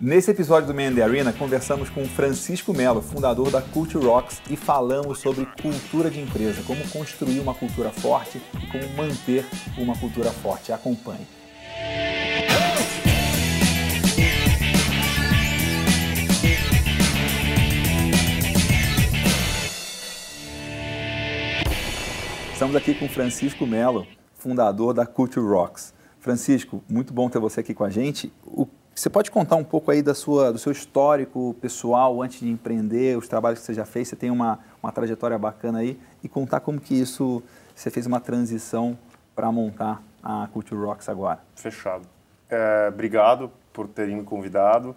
Nesse episódio do Man the Arena, conversamos com Francisco Mello, fundador da Culture Rocks, e falamos sobre cultura de empresa, como construir uma cultura forte e como manter uma cultura forte. Acompanhe. Estamos aqui com Francisco Mello, fundador da Culture Rocks. Francisco, muito bom ter você aqui com a gente. O você pode contar um pouco aí da sua, do seu histórico pessoal antes de empreender, os trabalhos que você já fez, você tem uma, uma trajetória bacana aí, e contar como que isso, você fez uma transição para montar a Culture Rocks agora. Fechado. É, obrigado por terem me convidado.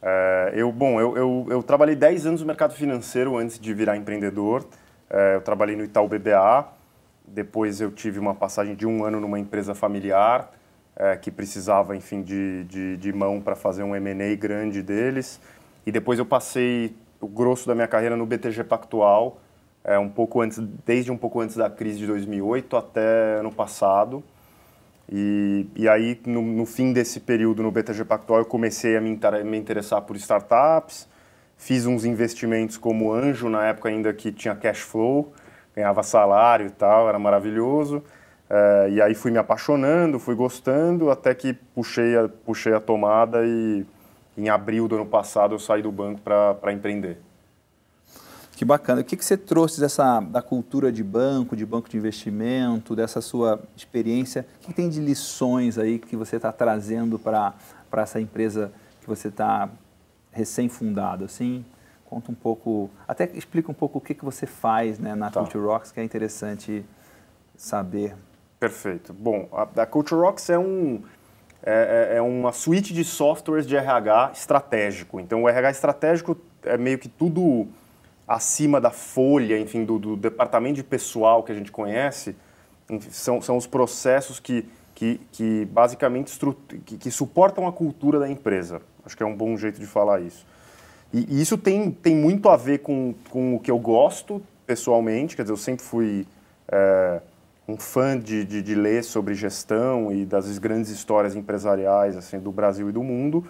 É, eu, bom, eu, eu, eu, trabalhei 10 anos no mercado financeiro antes de virar empreendedor. É, eu trabalhei no Itaú BBA, depois eu tive uma passagem de um ano numa empresa familiar, é, que precisava, enfim, de, de, de mão para fazer um M&A grande deles. E depois eu passei o grosso da minha carreira no BTG Pactual, é, um pouco antes, desde um pouco antes da crise de 2008 até ano passado. E, e aí, no, no fim desse período no BTG Pactual, eu comecei a me, me interessar por startups, fiz uns investimentos como anjo, na época ainda que tinha cash flow, ganhava salário e tal, era maravilhoso. É, e aí fui me apaixonando, fui gostando, até que puxei a, puxei a tomada e em abril do ano passado eu saí do banco para empreender. Que bacana. O que, que você trouxe dessa, da cultura de banco, de banco de investimento, dessa sua experiência? O que, que tem de lições aí que você está trazendo para essa empresa que você está recém-fundado? Assim, conta um pouco, até explica um pouco o que, que você faz né, na tá. Culture Rocks, que é interessante saber Perfeito. Bom, a, a Culture Rocks é, um, é, é, é uma suíte de softwares de RH estratégico. Então, o RH estratégico é meio que tudo acima da folha, enfim, do, do departamento de pessoal que a gente conhece. Enfim, são, são os processos que, que, que basicamente que, que suportam a cultura da empresa. Acho que é um bom jeito de falar isso. E, e isso tem, tem muito a ver com, com o que eu gosto pessoalmente, quer dizer, eu sempre fui. É, um fã de, de, de, ler sobre gestão e das grandes histórias empresariais assim do Brasil e do mundo.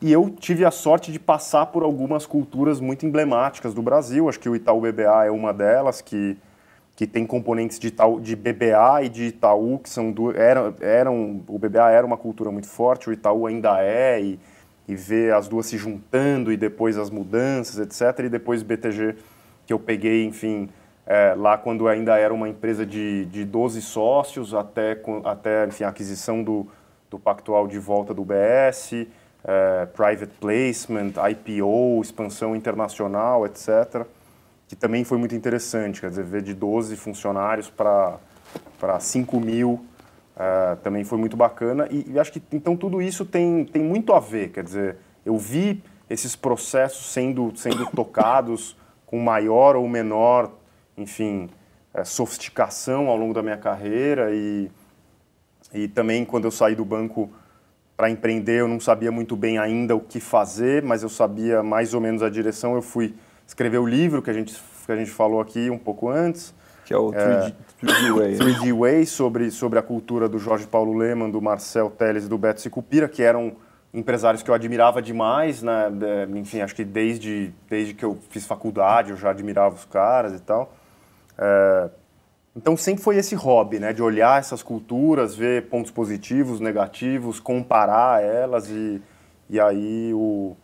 E eu tive a sorte de passar por algumas culturas muito emblemáticas do Brasil. Acho que o Itaú BBA é uma delas, que, que tem componentes de, Itaú, de BBA e de Itaú, que são duas. eram eram, o BBA era uma cultura muito forte, o Itaú ainda é, e, e ver as duas se juntando e depois as mudanças, etc. E depois o BTG, que eu peguei, enfim, é, lá quando ainda era uma empresa de, de 12 sócios, até, até enfim, a aquisição do, do Pactual de volta do BS, é, private placement, IPO, expansão internacional, etc., que também foi muito interessante, quer dizer, ver de 12 funcionários para 5 mil é, também foi muito bacana. E, e acho que, então, tudo isso tem, tem muito a ver, quer dizer, eu vi esses processos sendo, sendo tocados com maior ou menor enfim, é, sofisticação ao longo da minha carreira e, e também quando eu saí do banco para empreender, eu não sabia muito bem ainda o que fazer, mas eu sabia mais ou menos a direção. Eu fui escrever o livro que a gente, que a gente falou aqui um pouco antes. Que é o 3D, é, 3D Way. 3D né? Way, sobre, sobre a cultura do Jorge Paulo Lehmann, do Marcel Teles e do Beto Sicupira, que eram empresários que eu admirava demais, né? É, enfim, acho que desde, desde que eu fiz faculdade eu já admirava os caras e tal. É, então sempre foi esse hobby, né, de olhar essas culturas, ver pontos positivos, negativos, comparar elas e, e aí o,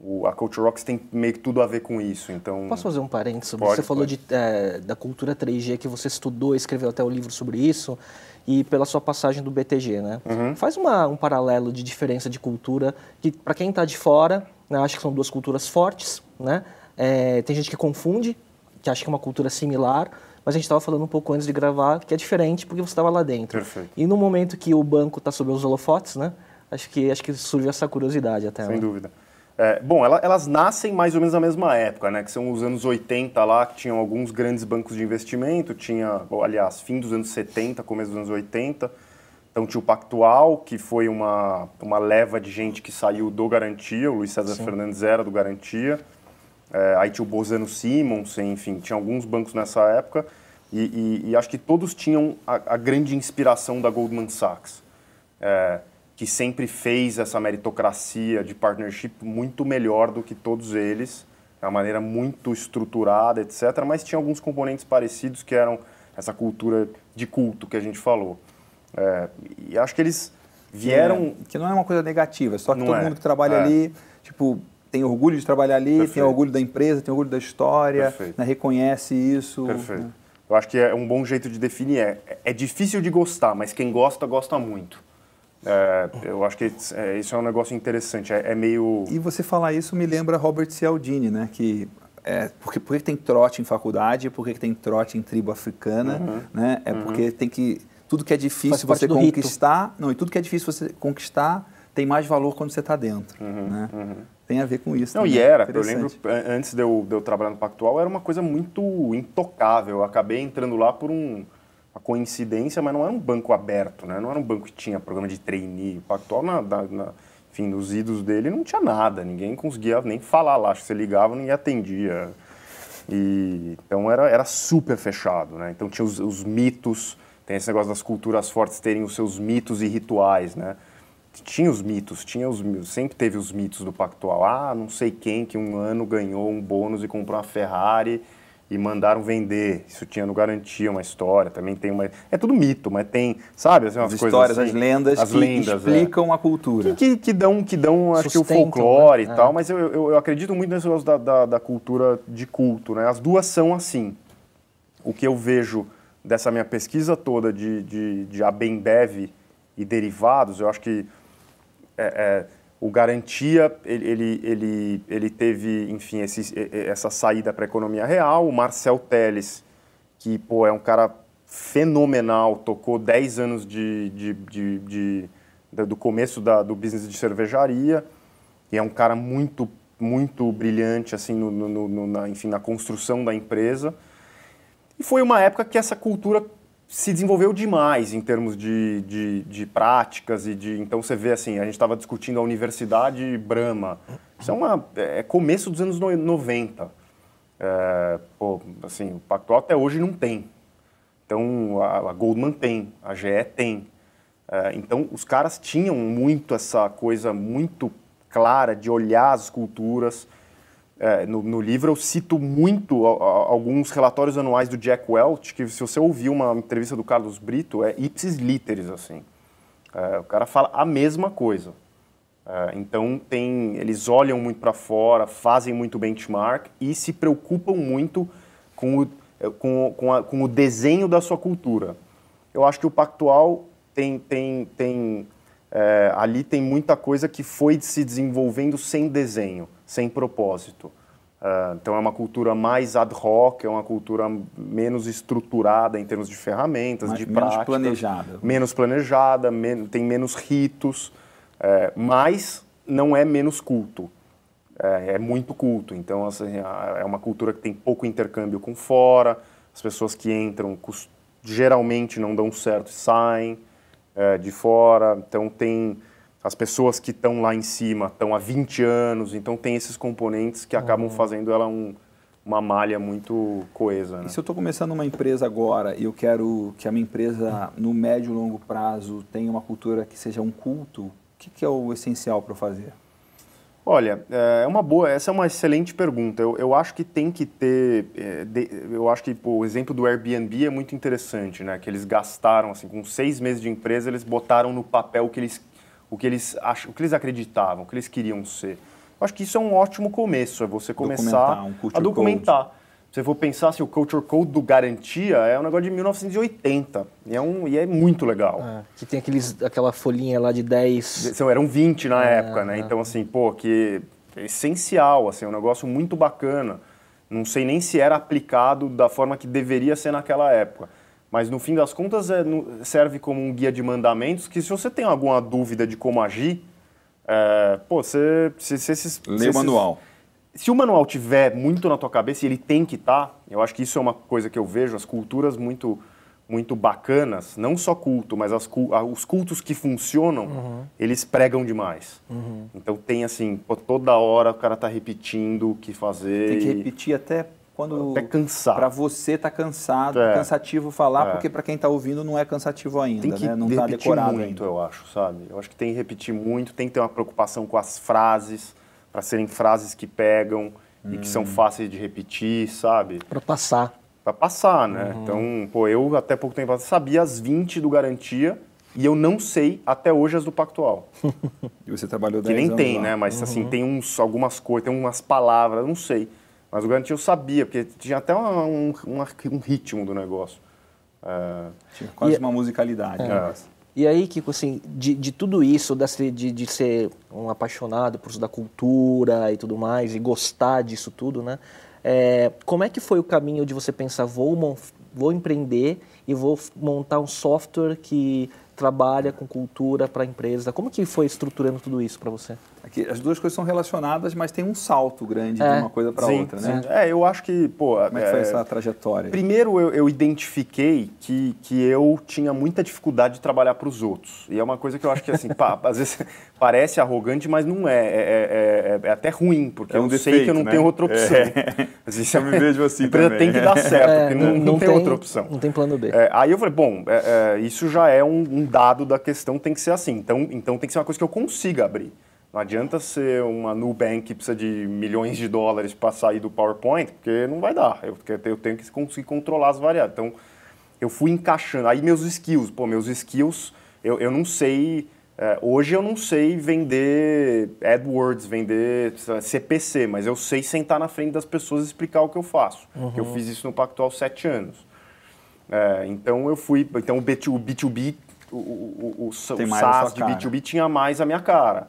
o a Culture Rocks tem meio que tudo a ver com isso. Então posso fazer um parênteses? Pode, você pode. falou de, é, da cultura 3G que você estudou, escreveu até o um livro sobre isso e pela sua passagem do BTG, né? Uhum. Faz uma, um paralelo de diferença de cultura que para quem está de fora, né, acho que são duas culturas fortes, né? É, tem gente que confunde que acha que é uma cultura similar, mas a gente estava falando um pouco antes de gravar que é diferente porque você estava lá dentro. Perfeito. E no momento que o banco está sob os holofotes, né? Acho que acho que surge essa curiosidade até. Sem né? dúvida. É, bom, ela, elas nascem mais ou menos na mesma época, né? Que são os anos 80 lá, que tinham alguns grandes bancos de investimento, tinha, aliás, fim dos anos 70, começo dos anos 80. Então tinha o Pactual, que foi uma, uma leva de gente que saiu do Garantia, o Luiz César Sim. Fernandes era do Garantia é, aí tinha o Bozano Simmons, enfim, tinha alguns bancos nessa época, e, e, e acho que todos tinham a, a, grande inspiração da Goldman Sachs, é, que sempre fez essa meritocracia de partnership muito melhor do que todos eles, de uma maneira muito estruturada, etc., mas tinha alguns componentes parecidos que eram essa cultura de culto que a gente falou. É, e acho que eles é- vieram... Que, que não é uma coisa negativa, só que todo é. mundo que trabalha é. ali, tipo tem orgulho de trabalhar ali, Perfeito. tem orgulho da empresa, tem orgulho da história, né, reconhece isso. Perfeito. Né? Eu acho que é um bom jeito de definir. É, é difícil de gostar, mas quem gosta, gosta muito. É, eu acho que isso é, é um negócio interessante. É, é, meio. E você falar isso me lembra Robert Cialdini, né? Que é, porque, porque tem trote em faculdade, porque tem trote em tribo africana, uhum. né? É uhum. porque tem que. Tudo que é difícil você conquistar. Rito. Não, e tudo que é difícil você conquistar tem mais valor quando você está dentro. Uhum. Né? Uhum tem a ver com isso. Não, também. e era, eu lembro, antes de eu, de eu, trabalhar no Pactual, era uma coisa muito intocável. Eu acabei entrando lá por um, uma coincidência, mas não era um banco aberto, né? Não era um banco que tinha programa de trainee. O Pactual, na, na, na enfim, nos idos dele, não tinha nada. Ninguém conseguia nem falar lá. Acho que você ligava, ninguém atendia. E, então era, era super fechado, né? Então tinha os, os mitos, tem esse negócio das culturas fortes terem os seus mitos e rituais, né? tinha os mitos, tinha os sempre teve os mitos do pactual. Ah, não sei quem que um ano ganhou um bônus e comprou uma Ferrari e mandaram vender. Isso tinha no Garantia uma história, também tem uma. É tudo mito, mas tem, sabe, assim, umas as coisas. Histórias, assim, as lendas as que lendas, é. explicam é. a cultura. Que, que, que, dão, que dão acho que o né? folclore né? e é. tal, é. mas eu, eu, eu, acredito muito nesse negócio da, da, da, cultura de culto, né? As duas são assim. O que eu vejo dessa minha pesquisa toda de, de, de Abembev e derivados, eu acho que é, é, o garantia ele, ele, ele teve, enfim, esse, essa saída para a economia real. O Marcel Teles, que pô, é um cara fenomenal, tocou 10 anos de, de, de, de do começo da, do business de cervejaria, e é um cara muito, muito brilhante assim, no, no, no, na, enfim, na construção da empresa. E foi uma época que essa cultura se desenvolveu demais em termos de, de, de, práticas e de. Então você vê assim, a gente estava discutindo a Universidade Brahma. Isso é, uma, é começo dos anos 90. É, pô, assim, o Pactual até hoje não tem. Então a, a Goldman tem, a GE tem. É, então os caras tinham muito essa coisa muito clara de olhar as culturas é, no, no, livro eu cito muito a, a, alguns relatórios anuais do Jack Welch, que se você ouvir uma entrevista do Carlos Brito, é ipsis literis, assim. É, o cara fala a mesma coisa. É, então, tem, eles olham muito para fora, fazem muito benchmark e se preocupam muito com o, é, com, com, a, com o desenho da sua cultura. Eu acho que o Pactual tem, tem, tem é, ali tem muita coisa que foi se desenvolvendo sem desenho, sem propósito. Uh, então é uma cultura mais ad hoc, é uma cultura menos estruturada em termos de ferramentas, mas de menos Planejada. Menos planejada. Men tem menos ritos, é, mas não é menos culto. É, é muito culto, então assim, é uma cultura que tem pouco intercâmbio com fora, as pessoas que entram geralmente não dão certo e saem é, de fora, então tem as pessoas que estão lá em cima, estão há 20 anos, então tem esses componentes que acabam uhum. fazendo ela um, uma malha muito coesa. Né? E se eu estou começando uma empresa agora e eu quero que a minha empresa, no médio e longo prazo, tenha uma cultura que seja um culto, o que, que é o essencial para eu fazer? Olha, eh, é uma boa, essa é uma excelente pergunta. Eu, eu acho que tem que ter, eh, eu acho que pô, o exemplo do Airbnb é muito interessante, né? Que eles gastaram, assim, com seis meses de empresa, eles botaram no papel o que eles, o que eles, ach, o que eles acreditavam, o que eles queriam ser. Eu acho que isso é um ótimo começo, é você começar documentar, um a documentar você for pensar se assim, o Culture Code do Garantia é um negócio de 1980. E é, um, e é muito legal. Ah, que tem aqueles, aquela folhinha lá de 10. São, eram 20 na é, época, né? É. então, assim, pô, que é essencial, assim, é um negócio muito bacana. Não sei nem se era aplicado da forma que deveria ser naquela época. Mas no fim das contas é, serve como um guia de mandamentos que se você tem alguma dúvida de como agir, é, pô, você. Se, se, Lê o manual se o manual tiver muito na tua cabeça, e ele tem que estar, tá, eu acho que isso é uma coisa que eu vejo, as culturas muito muito bacanas, não só culto, mas as, os cultos que funcionam, uhum. eles pregam demais. Uhum. Então tem assim, pô, toda hora o cara tá repetindo o que fazer. Tem que repetir até quando até cansar. Para você tá cansado, é. cansativo falar, é. porque para quem tá ouvindo não é cansativo ainda, tem que né? Não tá decorado muito, ainda. eu acho, sabe? Eu acho que tem que repetir muito, tem que ter uma preocupação com as frases para serem frases que pegam hum. e que são hum. fáceis de repetir, sabe? Para passar. Para passar, né? Uhum. Então, pô, eu até pouco tempo sabia as 20 do Garantia e eu não sei até hoje as do Pactual. e você trabalhou 10 Que nem tem, lá. né? Mas assim, uhum. assim, tem uns, algumas coisas, tem umas palavras, não sei. Mas o Garantia eu sabia, porque tinha até um, um, um ritmo do negócio. É... Tinha quase e... uma musicalidade. É. Né? E aí, Kiko, assim, de, de tudo isso, de, de ser um apaixonado por isso da cultura e tudo mais, e gostar disso tudo, né? É, como é que foi o caminho de você pensar, vou, vou empreender e vou montar um software que trabalha com cultura para a empresa? Como que foi estruturando tudo isso para você? Aqui, as duas coisas são relacionadas, mas tem um salto grande é. de uma coisa para outra, né? Sim. É, eu acho que, pô... Como é que foi é, essa trajetória? Primeiro, eu, eu identifiquei que, que eu tinha muita dificuldade de trabalhar para os outros. E é uma coisa que eu acho que, assim, pá, às vezes parece arrogante, mas não é. É, é, é, é até ruim, porque um eu defeito, sei que eu não né? tenho outra opção. vezes eu me vejo assim também. Tem que dar certo, porque não, não, não tem, tem, outra opção. Não tem plano B. aí eu falei, bom, isso já é um, um dado da questão, tem que ser assim. Então, então tem que ser uma coisa que eu consiga abrir. Não adianta ser uma Nubank que precisa de milhões de dólares para sair do PowerPoint, porque não vai dar. Eu, eu tenho que conseguir controlar as variáveis. Então, eu fui encaixando. Aí meus skills, pô, meus skills, eu, eu não sei... É, hoje eu não sei vender AdWords, vender CPC, mas eu sei sentar na frente das pessoas e explicar o que eu faço. Uhum. Eu fiz isso no Pactual sete anos. É, então eu fui. Então o B2B, o, o, o, o SaaS de B2B tinha mais a minha cara.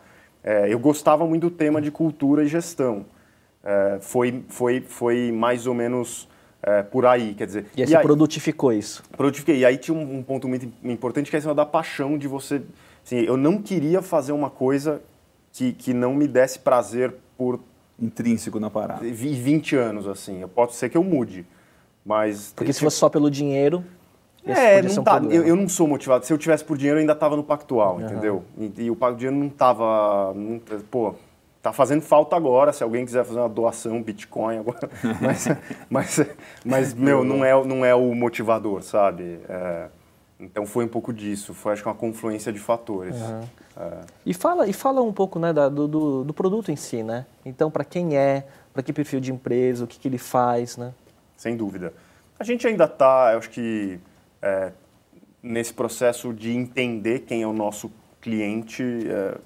É, eu gostava muito do tema de cultura e gestão. É, foi, foi, foi mais ou menos é, por aí, quer dizer... E aí e você aí, produtificou isso. Produtifiquei. E aí tinha um, um ponto muito importante que é a da paixão de você... Assim, eu não queria fazer uma coisa que, que não me desse prazer por... Intrínseco na parada. 20 anos, assim. Pode ser que eu mude, mas... Porque se fosse só pelo dinheiro... É, não tá. Um eu, eu, não sou motivado. Se eu tivesse por dinheiro, eu ainda estava no pactual, uhum. entendeu? E, e o dinheiro não estava. Pô, tá fazendo falta agora. Se alguém quiser fazer uma doação, Bitcoin agora. mas, mas, mas, meu, não é, não é o motivador, sabe? É, então foi um pouco disso. Foi, acho que, uma confluência de fatores. Uhum. É. E, fala, e fala um pouco né, da, do, do, do, produto em si, né? Então, para quem é, para que perfil de empresa, o que, que ele faz, né? Sem dúvida. A gente ainda está, eu acho que é, nesse processo de entender quem é o nosso cliente, é,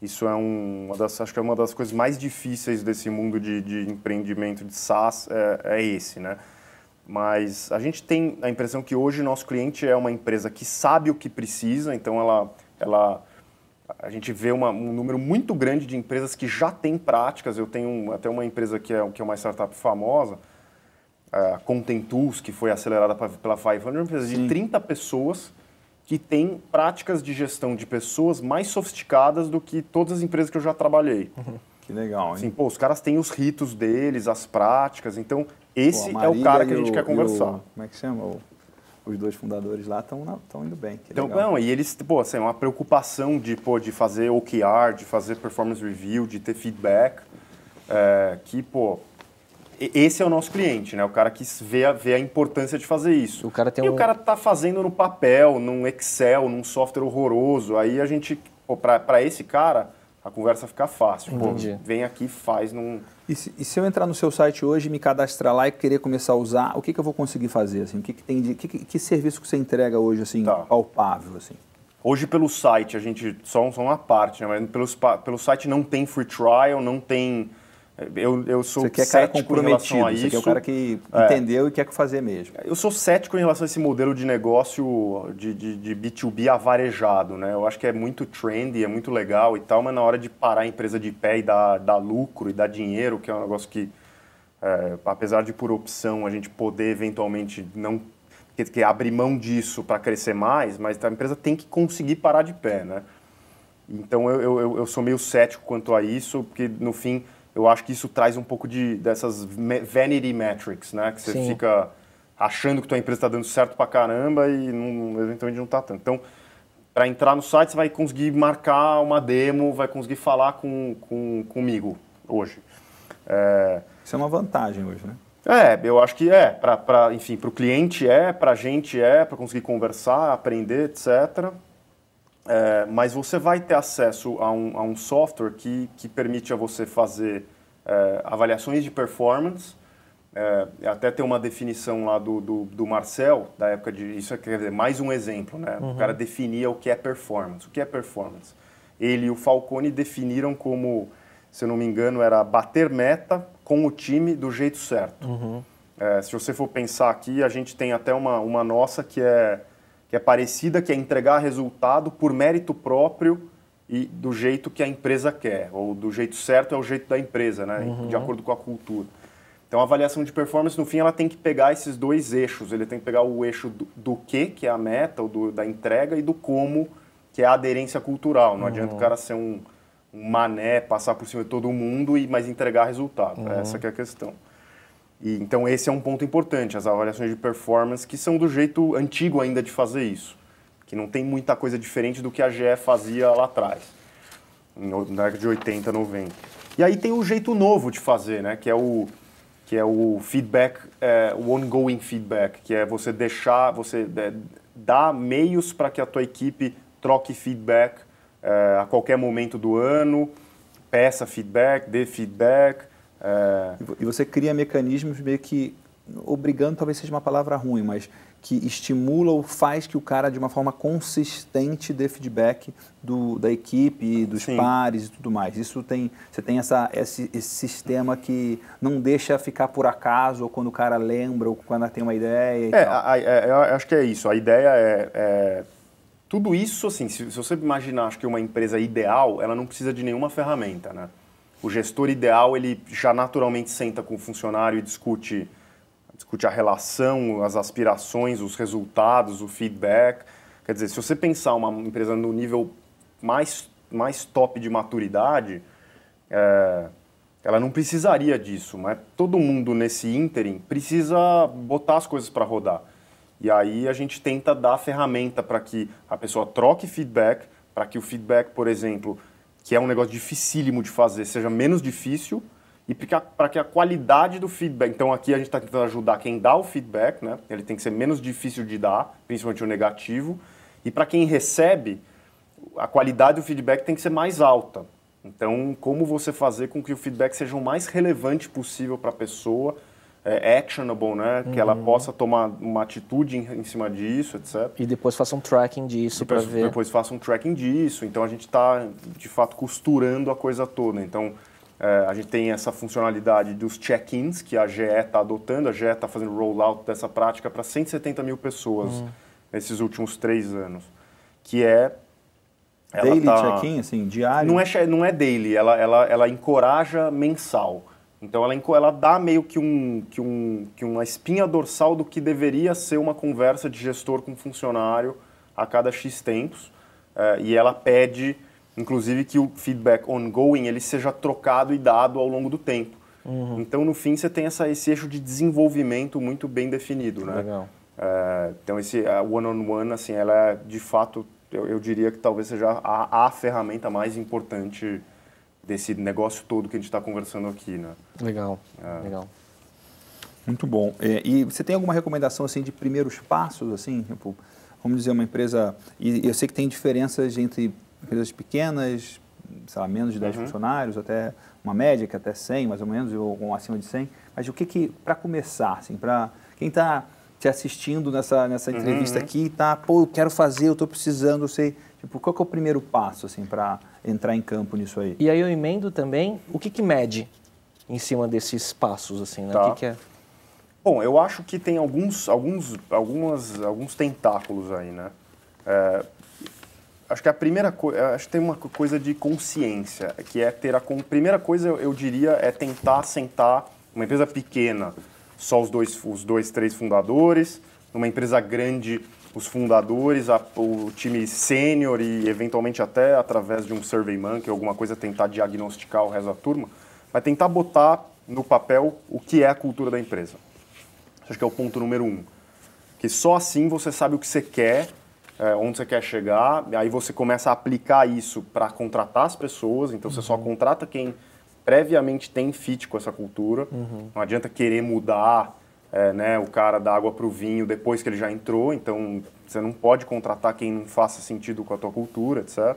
isso é um, uma das, acho que é uma das coisas mais difíceis desse mundo de, de empreendimento de SaaS, é, é, esse, né? Mas a gente tem a impressão que hoje nosso cliente é uma empresa que sabe o que precisa, então ela, ela a gente vê uma, um número muito grande de empresas que já têm práticas. Eu tenho até uma empresa que é, que é uma startup famosa, a Content Tools, que foi acelerada pela 500, é de Sim. 30 pessoas que tem práticas de gestão de pessoas mais sofisticadas do que todas as empresas que eu já trabalhei. Uhum. Que legal, hein? Assim, pô, os caras têm os ritos deles, as práticas. Então, esse pô, é o cara que a gente o, quer conversar. O, como é que chama? O, os dois fundadores lá estão indo bem. então, legal. não, e eles, pô, assim, é uma preocupação de, pô, de fazer OKR, de fazer performance review, de ter feedback, é, que, pô, esse é o nosso cliente, né? O cara que vê a, vê a importância de fazer isso. O cara tem e um... o cara tá fazendo no papel, num Excel, num software horroroso. Aí a gente, para esse cara, a conversa fica fácil. Entendi. Pô, vem aqui, faz num. E se, e se, eu entrar no seu site hoje, me cadastrar lá e querer começar a usar, o que, que eu vou conseguir fazer? Assim? O que, que tem de. Que, que, serviço que você entrega hoje, assim, tá. palpável, assim? Hoje pelo site, a gente. Só, só uma parte, né? Mas pelo, pelo site não tem free trial, não tem eu, eu sou você quer cético cara comprometido, a isso. Você é o cara que é. entendeu é. e quer fazer mesmo. Eu sou cético em relação a esse modelo de negócio de, de, de, B2B avarejado, né? Eu acho que é muito trendy, é muito legal e tal, mas na hora de parar a empresa de pé e dar, dar lucro e dar dinheiro, que é um negócio que, é, apesar de por opção a gente poder eventualmente não que, que abrir mão disso para crescer mais, mas a empresa tem que conseguir parar de pé, né? Então eu, eu, eu sou meio cético quanto a isso, porque no fim eu acho que isso traz um pouco de, dessas vanity metrics, né? Que você Sim. fica achando que tua empresa está dando certo pra caramba e não, eventualmente não está tanto. Então, para entrar no site, você vai conseguir marcar uma demo, vai conseguir falar com, com comigo hoje. É... Isso é uma vantagem hoje, né? É, eu acho que é. Pra, pra, enfim, para o cliente é, para a gente é, para conseguir conversar, aprender, etc. É, mas você vai ter acesso a um, a um, software que, que permite a você fazer é, avaliações de performance. É, até tem uma definição lá do, do, do, Marcel, da época de. Isso é, quer dizer, mais um exemplo, né? Uhum. O cara definia o que é performance. O que é performance? Ele e o Falcone definiram como, se eu não me engano, era bater meta com o time do jeito certo. Uhum. É, se você for pensar aqui, a gente tem até uma, uma nossa que é que é parecida, que é entregar resultado por mérito próprio e do jeito que a empresa quer, ou do jeito certo é o jeito da empresa, né? Uhum. de acordo com a cultura. Então, a avaliação de performance, no fim, ela tem que pegar esses dois eixos. Ele tem que pegar o eixo do, do que, que é a meta, ou do, da entrega, e do como, que é a aderência cultural. Não uhum. adianta o uhum. cara ser um, um, mané, passar por cima de todo mundo, e mas entregar resultado. Uhum. Essa é a questão. E, então esse é um ponto importante, as avaliações de performance que são do jeito antigo ainda de fazer isso, que não tem muita coisa diferente do que a GE fazia lá atrás, na década de 80, 90. E aí tem o um jeito novo de fazer, né, que é o que é o feedback, é, o ongoing feedback, que é você deixar, você é, dar meios para que a tua equipe troque feedback é, a qualquer momento do ano, peça feedback, dê feedback, é... E você cria mecanismos meio que obrigando, talvez seja uma palavra ruim, mas que estimula ou faz que o cara, de uma forma consistente, dê feedback do, da equipe, dos Sim. pares e tudo mais. Isso tem, você tem essa, esse, esse, sistema que não deixa ficar por acaso, ou quando o cara lembra, ou quando tem uma ideia. é, a, a, é, eu acho que é isso. A ideia é, é. Tudo isso, assim, se, se você imaginar acho que uma empresa ideal, ela não precisa de nenhuma ferramenta, né? o gestor ideal ele já naturalmente senta com o funcionário e discute, discute a relação, as aspirações, os resultados, o feedback. Quer dizer, se você pensar uma empresa no nível mais, mais top de maturidade, é, ela não precisaria disso, mas né? todo mundo nesse interim precisa botar as coisas para rodar. E aí a gente tenta dar ferramenta para que a pessoa troque feedback, para que o feedback, por exemplo, que é um negócio dificílimo de fazer, seja menos difícil e para que a qualidade do feedback. Então aqui a gente está tentando ajudar quem dá o feedback, né? Ele tem que ser menos difícil de dar, principalmente o negativo. E para quem recebe, a qualidade do feedback tem que ser mais alta. Então, como você fazer com que o feedback seja o mais relevante possível para a pessoa é, é, actionable, né? Uhum. Que ela uhum. possa tomar uma atitude em, em, cima disso, etc. E depois faça um tracking disso para ver. Depois faça um tracking disso. Então a gente está, de fato, costurando a coisa toda. Então é, a gente tem essa funcionalidade dos check-ins que a GE está adotando. A GE está fazendo rollout dessa prática para 170 mil pessoas uhum. nesses últimos três anos. Que é ela daily tá... check-in, assim, diário? Não é, não é daily, ela, ela, ela encoraja mensal. Então ela, ela dá meio que, um, que, um, que uma espinha dorsal do que deveria ser uma conversa de gestor com funcionário a cada X tempos. Eh, e ela pede, inclusive, que o feedback ongoing ele seja trocado e dado ao longo do tempo. Uhum. Então, no fim, você tem essa, esse eixo de desenvolvimento muito bem definido, né? Legal. Eh, então, esse one-on-one, -on -one, assim, ela é, de fato, eu, eu diria que talvez seja a, a ferramenta mais importante desse negócio todo que a gente está conversando aqui, né? Legal, é. legal. Muito bom. E, é, e, você tem alguma recomendação assim de primeiros passos, assim, tipo, vamos dizer uma empresa? E, eu sei que tem diferenças entre empresas pequenas, sei lá, menos de 10 uhum. funcionários, até uma média que é até 100, mais ou menos, ou, ou acima de 100. Mas o que que para começar, assim, para quem está te assistindo nessa nessa uhum. entrevista uhum. aqui, tá? Pô, eu quero fazer, eu estou precisando, eu sei Tipo, qual é o primeiro passo assim para entrar em campo nisso aí? E aí eu emendo também o que, que mede em cima desses passos assim, né? Tá. O que, que é? Bom, eu acho que tem alguns, alguns, algumas, alguns tentáculos aí, né? É, acho que a primeira coisa, é, acho que tem uma coisa de consciência, que é ter a primeira coisa eu diria é tentar sentar uma empresa pequena, só os dois, os dois, três fundadores, numa empresa grande os fundadores, a, o time sênior e eventualmente até através de um surveyman, que é alguma coisa tentar diagnosticar o resto da turma, mas tentar botar no papel o que é a cultura da empresa. Acho que é o ponto número um. Que só assim você sabe o que você quer, é, onde você quer chegar, aí você começa a aplicar isso para contratar as pessoas, então uhum. você só uhum. contrata quem previamente tem fit com essa cultura. Uhum. Não adianta querer mudar é, né, o cara dá água para o vinho depois que ele já entrou, então você não pode contratar quem não faça sentido com a tua cultura, etc.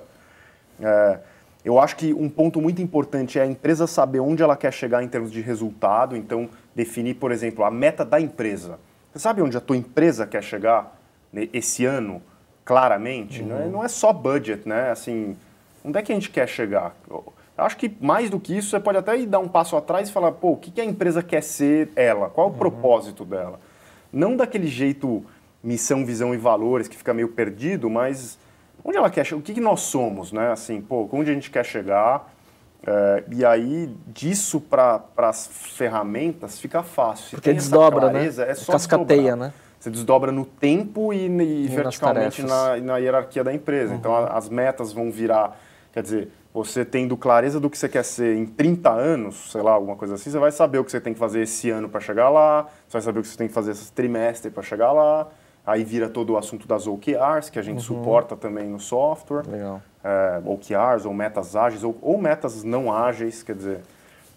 É, eu acho que um ponto muito importante é a empresa saber onde ela quer chegar em termos de resultado, então definir, por exemplo, a meta da empresa. Você sabe onde a tua empresa quer chegar né, esse ano, claramente? É, uhum. Né? Não é só budget, né? Assim, onde é que a gente quer chegar? Acho que mais do que isso, você pode até ir dar um passo atrás e falar, pô, o que, que a empresa quer ser ela? Qual o uhum. propósito dela? Não daquele jeito missão, visão e valores que fica meio perdido, mas onde ela quer chegar? O que, que nós somos, né? Assim, pô, onde a gente quer chegar? É, e aí, disso para as ferramentas, fica fácil. Porque desdobra, né? clareza, né? É só Cascateia, né? Você desdobra no tempo e, e, e verticalmente na, na, hierarquia da empresa. Então, uhum. Então, a, as metas vão virar... Quer dizer, você tendo clareza do que você quer ser em 30 anos, sei lá, alguma coisa assim, você vai saber o que você tem que fazer esse ano para chegar lá, você vai saber o que você tem que fazer esse trimestre para chegar lá, aí vira todo o assunto das OKRs, que a gente uhum. suporta também no software. Legal. É, OKRs, ou metas ágeis, ou, ou metas não ágeis, quer dizer,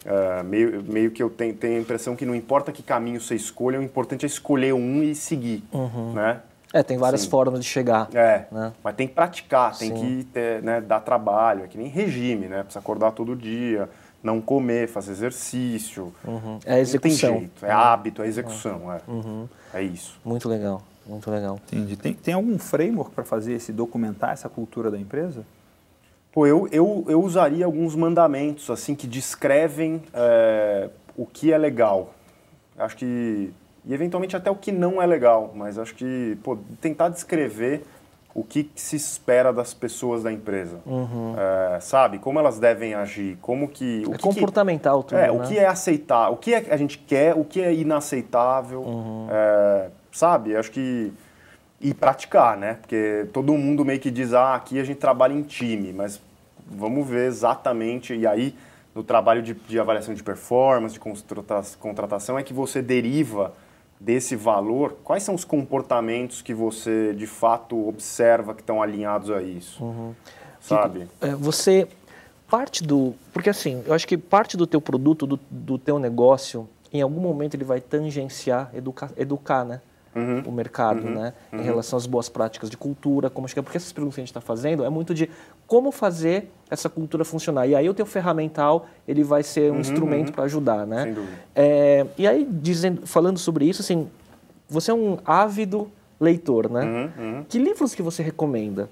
é, meio, meio que eu tenho, tenho a impressão que não importa que caminho você escolha, o importante é escolher um e seguir, uhum. né? É, tem várias Sim. formas de chegar. É, né? mas tem que praticar, tem Sim. que ter, né, dar trabalho, é que nem regime, né? Precisa acordar todo dia, não comer, fazer exercício. Uhum. É execução. Não tem jeito, é uhum. hábito, é execução, é. Uhum. é isso. Muito legal, muito legal. Entendi. Tem, tem algum framework para fazer esse documentar essa cultura da empresa? Pô, eu, eu, eu usaria alguns mandamentos, assim, que descrevem é, o que é legal. Acho que e eventualmente até o que não é legal, mas acho que pô, tentar descrever o que, que, se espera das pessoas da empresa, uhum. é, sabe? Como elas devem agir, como que... O é que comportamental que, tudo, É, né? É o que é aceitar, o que é, a gente quer, o que é inaceitável, uhum. é, sabe? Acho que... E praticar, né? Porque todo mundo meio que diz, ah, aqui a gente trabalha em time, mas vamos ver exatamente, e aí no trabalho de, de avaliação de performance, de contratação, é que você deriva desse valor, quais são os comportamentos que você de fato observa que estão alinhados a isso? Uhum. Sabe? É, você parte do, porque assim, eu acho que parte do teu produto, do, do teu negócio, em algum momento ele vai tangenciar educar, educar né? uhum. o mercado, uhum. né? Em uhum. relação às boas práticas de cultura, como acho que é Porque essas perguntas que a gente está fazendo é muito de como fazer essa cultura funcionar. E aí o teu ferramental ele vai ser um uhum, instrumento uhum. para ajudar, né? Sem dúvida. É, e aí dizendo, falando sobre isso, assim, você é um ávido leitor, né? Que livros que você recomenda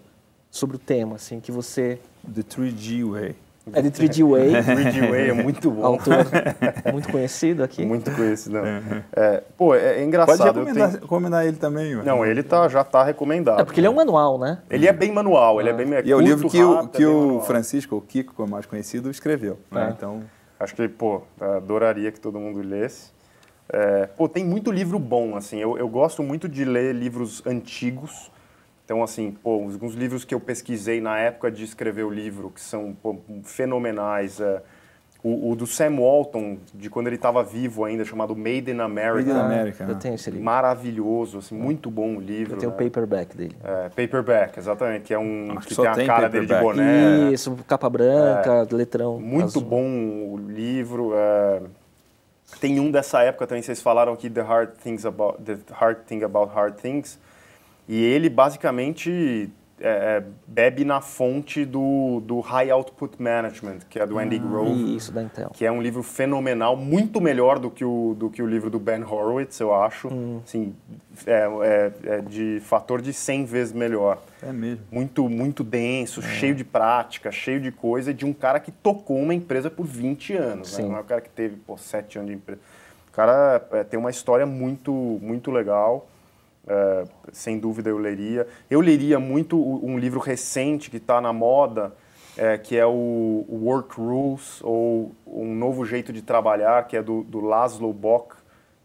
sobre o tema, assim, que você The 3G Way é de 3D Way. 3D Way é muito bom. Autor muito conhecido aqui. Muito conhecido. Uhum. É, pô, é, é, engraçado. Pode recomendar, tenho... recomendar ele também. Mano. Não, ele tá, já tá recomendado. É porque ele é um né? manual, né? Ele é bem manual. Ele é bem, é e é o livro que, rápido, o, é que o manual. Francisco, o Kiko, é mais conhecido, escreveu. Né? É. Então... Acho que, pô, adoraria que todo mundo lesse. pô, tem muito livro bom, assim. Eu, eu gosto muito de ler livros antigos então, assim, pô, alguns livros que eu pesquisei na época de escrever o livro, que são pô, fenomenais. É, o, o, do Sam Walton, de quando ele estava vivo ainda, chamado Made in America. Made in ah, America. Eu né? tenho esse livro. Maravilhoso, assim, é. muito bom o livro. Eu tenho né? o paperback dele. É, paperback, exatamente, que é um Acho que tem, tem a cara paperback. dele de boné. Né? Isso, capa branca, é, letrão. Muito azul. bom o livro. É, tem um dessa época também, vocês falaram aqui, The Hard Things About The Hard Thing About Hard Things e ele basicamente é, é, bebe na fonte do, do High Output Management, que é do Andy ah, Grove. Isso, da Intel. Que é um livro fenomenal, muito melhor do que o, do que o livro do Ben Horowitz, eu acho. Hum. Assim, é, é, é, de fator de 100 vezes melhor. É mesmo. Muito, muito denso, é. cheio de prática, cheio de coisa, de um cara que tocou uma empresa por 20 anos. Né? Sim. Né? Não é um cara que teve, pô, 7 anos de empresa. O cara é, tem uma história muito, muito legal. É, sem dúvida eu leria. Eu leria muito um livro recente que está na moda, é, que é o Work Rules, ou Um Novo Jeito de Trabalhar, que é do, do Laszlo Bock,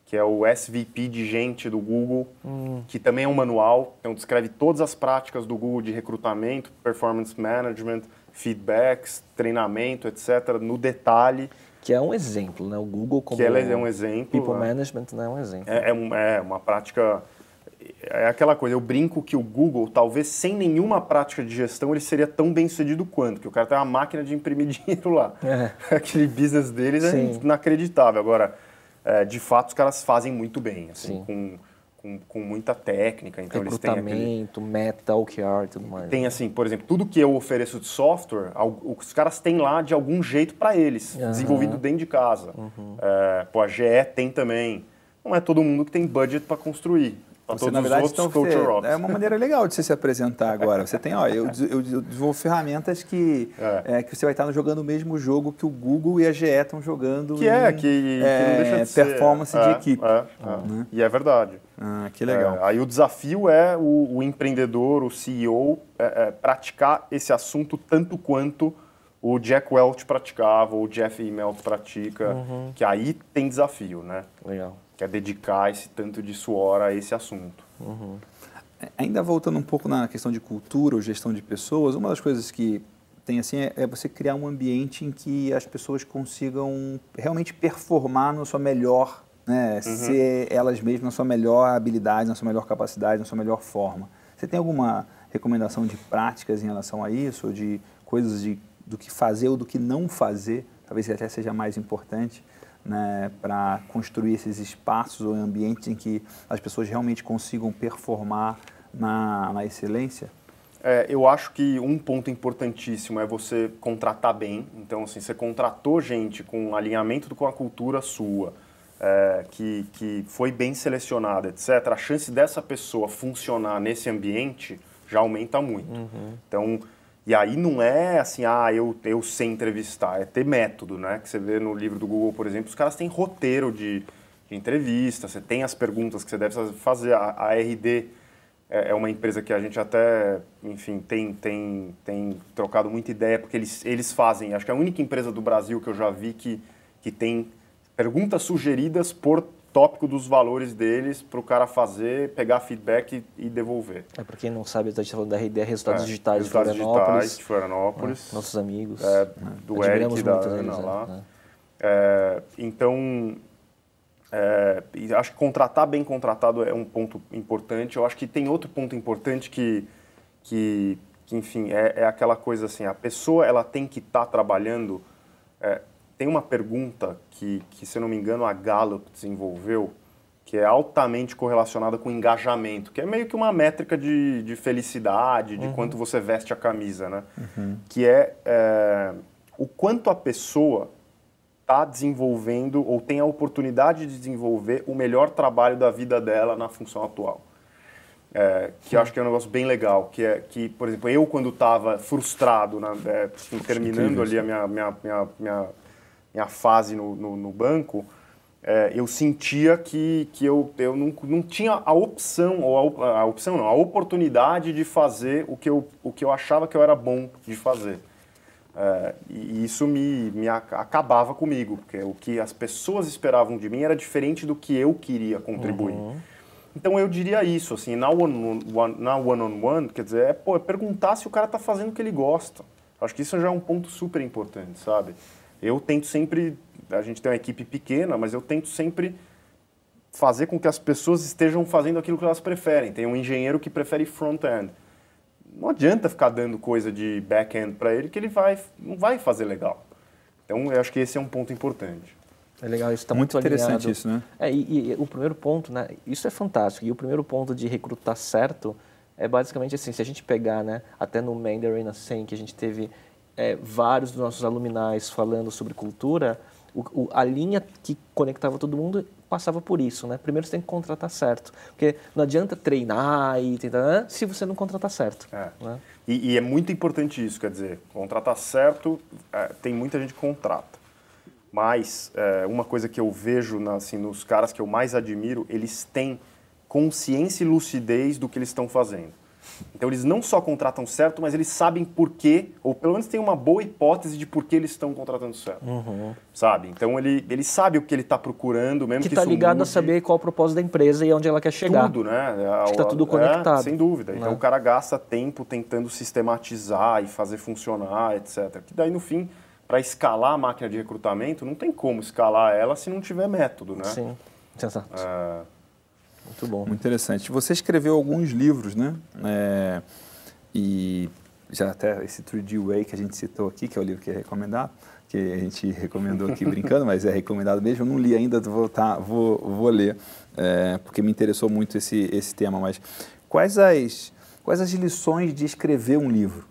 que é o SVP de gente do Google, hum. que também é um manual, então descreve todas as práticas do Google de recrutamento, performance management, feedbacks, treinamento, etc., no detalhe. Que é um exemplo, né? O Google como... Que é um exemplo. People né? management né? é um exemplo. É, é, é uma prática é aquela coisa, eu brinco que o Google, talvez sem nenhuma prática de gestão, ele seria tão bem sucedido quanto, que o cara tem uma máquina de imprimir dinheiro lá. É. Aquele business deles é Sim. é inacreditável. Agora, é, de fato, os caras fazem muito bem, assim, com, com, com, muita técnica. Então eles têm aquele... meta, OKR tudo mais. Tem assim, por exemplo, tudo que eu ofereço de software, os caras têm lá de algum jeito para eles, uhum. desenvolvido dentro de casa. Uhum. É, pô, a GE tem também. Não é todo mundo que tem budget para construir. Para você, na verdade, então, você, é uma maneira legal de você se apresentar agora. Você tem, ó, eu, eu, eu desenvolvo ferramentas que, é. É, que você vai estar jogando o mesmo jogo que o Google e a GE estão jogando. Que é, em, é, que, é, que de performance de é, equipe. É, né? E é verdade. Ah, que legal. aí o desafio é o, o empreendedor, o CEO, praticar esse assunto tanto quanto o Jack Welch praticava, ou o Jeff Immelt pratica, uhum. que aí tem desafio, né? Legal que é dedicar esse tanto de suor a esse assunto. Uhum. Ainda voltando um pouco na questão de cultura ou gestão de pessoas, uma das coisas que tem assim é, é você criar um ambiente em que as pessoas consigam realmente performar no sua melhor, né? Uhum. ser elas mesmas na sua melhor habilidade, na sua melhor capacidade, na sua melhor forma. Você tem alguma recomendação de práticas em relação a isso, ou de coisas de, do que fazer ou do que não fazer, talvez até seja mais importante? né, para construir esses espaços ou ambientes em que as pessoas realmente consigam performar na, na excelência? É, eu acho que um ponto importantíssimo é você contratar bem. Então, assim, você contratou gente com alinhamento com a cultura sua, é, que, que foi bem selecionada, etc. A chance dessa pessoa funcionar nesse ambiente já aumenta muito. Uhum. Então, e aí não é assim, ah, eu, eu sei entrevistar, é ter método, né? Que você vê no livro do Google, por exemplo, os caras têm roteiro de, de entrevista, você tem as perguntas que você deve fazer. A, a RD é, é, uma empresa que a gente até, enfim, tem, tem, tem trocado muita ideia, porque eles, eles fazem, acho que é a única empresa do Brasil que eu já vi que, que tem perguntas sugeridas por tópico dos valores deles para o cara fazer, pegar feedback e, e devolver. É, para quem não sabe, a gente está falando da RD, é Resultados é, Digitais resultados de Florianópolis. Digitais de Florianópolis. É, nossos amigos. É, é. do Eric, da Ana né? lá. É. então, acho que contratar bem contratado é um ponto importante. Eu acho que tem outro ponto importante que, que, que enfim, é, aquela coisa assim, a pessoa ela tem que estar tá trabalhando tem uma pergunta que, que, se eu não me engano, a Gallup desenvolveu, que é altamente correlacionada com engajamento, que é meio que uma métrica de, de felicidade, de uhum. quanto você veste a camisa, né? Uhum. Que é, é o quanto a pessoa está desenvolvendo ou tem a oportunidade de desenvolver o melhor trabalho da vida dela na função atual. É, que eu acho que é um negócio bem legal, que é que, por exemplo, eu quando estava frustrado, né, é, assim, terminando ali a minha, minha, minha, minha minha fase no, no, no banco, é, eu sentia que, que eu, eu não, não tinha a opção, ou a, a, opção não, a oportunidade de fazer o que eu, o que eu achava que eu era bom de fazer. É, e isso me, me acabava comigo, porque o que as pessoas esperavam de mim era diferente do que eu queria contribuir. Uhum. Então eu diria isso, assim, na one-on-one, on one, na one, on one, quer dizer, é, pô, é perguntar se o cara está fazendo o que ele gosta. Acho que isso já é um ponto super importante, sabe? Eu tento sempre, a gente tem uma equipe pequena, mas eu tento sempre fazer com que as pessoas estejam fazendo aquilo que elas preferem. Tem um engenheiro que prefere front-end. Não adianta ficar dando coisa de back-end para ele que ele vai, não vai fazer legal. Então, eu acho que esse é um ponto importante. É legal, isso está muito, muito interessante isso, né? É, e, e, o primeiro ponto, né? Isso é fantástico. E o primeiro ponto de recrutar certo é basicamente assim, se a gente pegar, né, até no Mandarin assim, que a gente teve é, vários dos nossos aluminais falando sobre cultura, o, o, a linha que conectava todo mundo passava por isso, né? Primeiro você tem que contratar certo, porque não adianta treinar e tentar, né, se você não contratar certo. É. Né? E, e, é muito importante isso, quer dizer, contratar certo, é, tem muita gente que contrata. Mas é, uma coisa que eu vejo na, assim, nos caras que eu mais admiro, eles têm consciência e lucidez do que eles estão fazendo. Então eles não só contratam certo, mas eles sabem por quê, ou pelo menos tem uma boa hipótese de por que eles estão contratando certo. Uhum. Sabe? Então ele, ele sabe o que ele está procurando, mesmo que está ligado mude. a saber qual é o propósito da empresa e onde ela quer chegar. Tudo, né? que está tudo é, conectado. É, sem dúvida. Então né? o cara gasta tempo tentando sistematizar e fazer funcionar, etc. Que daí no fim, para escalar a máquina de recrutamento, não tem como escalar ela se não tiver método, né? Sim, exato. É... Muito bom. Muito interessante. Você escreveu alguns livros, né? É, e já até esse 3D Way que a gente citou aqui, que é o livro que é recomendado, que a gente recomendou aqui brincando, mas é recomendado mesmo. Eu não li ainda, vou, tá, vou, vou ler, é, porque me interessou muito esse, esse tema. Mas quais as, quais as lições de escrever um livro?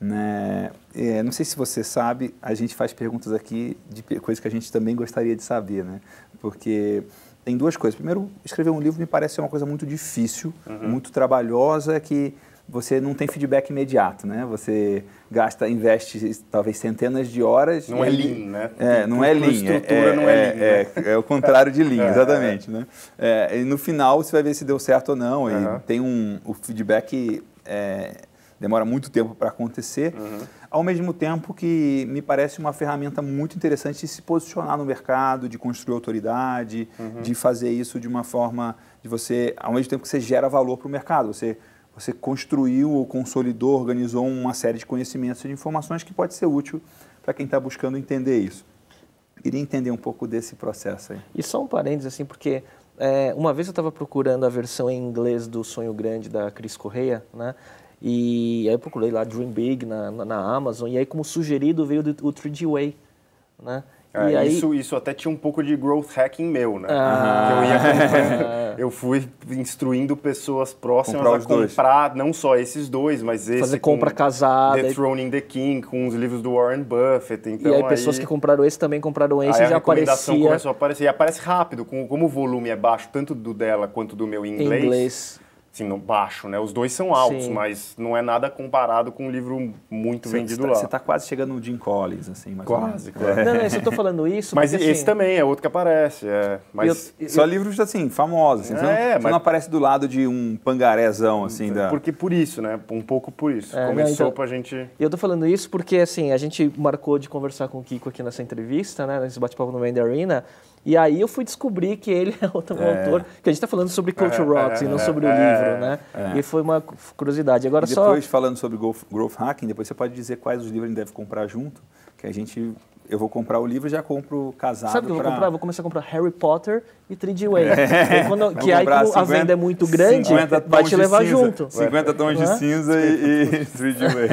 Né? É, não sei se você sabe, a gente faz perguntas aqui de coisas que a gente também gostaria de saber, né? Porque tem duas coisas. Primeiro, escrever um livro me parece ser uma coisa muito difícil, uhum. muito trabalhosa, que você não tem feedback imediato, né? Você gasta, investe talvez centenas de horas. Não é lean, né? É, não é lean. Estrutura é, não é, é lean. É, é, é, o contrário de lean, exatamente, né? É, e no final você vai ver se deu certo ou não. Uhum. E tem um o feedback é, demora muito tempo para acontecer. Uhum ao mesmo tempo que me parece uma ferramenta muito interessante de se posicionar no mercado, de construir autoridade, uhum. de fazer isso de uma forma de você, ao mesmo tempo que você gera valor para o mercado, você você construiu ou consolidou, organizou uma série de conhecimentos e de informações que pode ser útil para quem está buscando entender isso. Queria entender um pouco desse processo aí. E só um parênteses, assim, porque é, uma vez eu estava procurando a versão em inglês do Sonho Grande da Cris Correia, né? E aí eu procurei lá Dream Big na, na, na Amazon, e aí como sugerido veio o, o 3D Way, né? É, aí... isso, isso até tinha um pouco de growth hacking meu, né? Ah. Eu, ia eu fui instruindo pessoas próximas comprar a comprar dois. não só esses dois, mas esse. Fazer compra casada. Dethroning e... the King, com os livros do Warren Buffett. Então, e aí, aí... pessoas que compraram esse também compraram esse aí já a recomendação aparecia. começou a aparecer. E aparece rápido, como o volume é baixo, tanto do dela quanto do meu inglês. Em inglês assim, no baixo, né? Os dois são altos, Sim. mas não é nada comparado com um livro muito vendido tá, lá. Você está quase chegando no Jim Collins, assim, mais quase, ou menos. Quase, é. Não, não, eu estou falando isso. Mas porque, esse assim... também é outro que aparece, é. Mas eu, eu, só eu... livros assim famosos, assim, é, você não, mas... você não aparece do lado de um pangarezão assim da. Porque por isso, né? Um pouco por isso. É, Começou então, para a gente. Eu estou falando isso porque assim a gente marcou de conversar com o Kiko aqui nessa entrevista, né? Nesse bate-papo no Mandarina. Arena né? E aí eu fui descobrir que ele é outro é. autor, que a gente está falando sobre Culture Rocks é, e é, não é, sobre o é, livro, né? E foi uma curiosidade. Agora e depois, só... falando sobre growth, growth Hacking, depois você pode dizer quais os livros a gente deve comprar junto, que a gente eu vou comprar o livro e já compro casado. Sabe o que eu vou pra... comprar? vou começar a comprar Harry Potter e 3D Way. É. Quando, que aí, como 50, a venda é muito grande, vai te levar cinza. junto. 50 tons de cinza é? e, e 3D Way.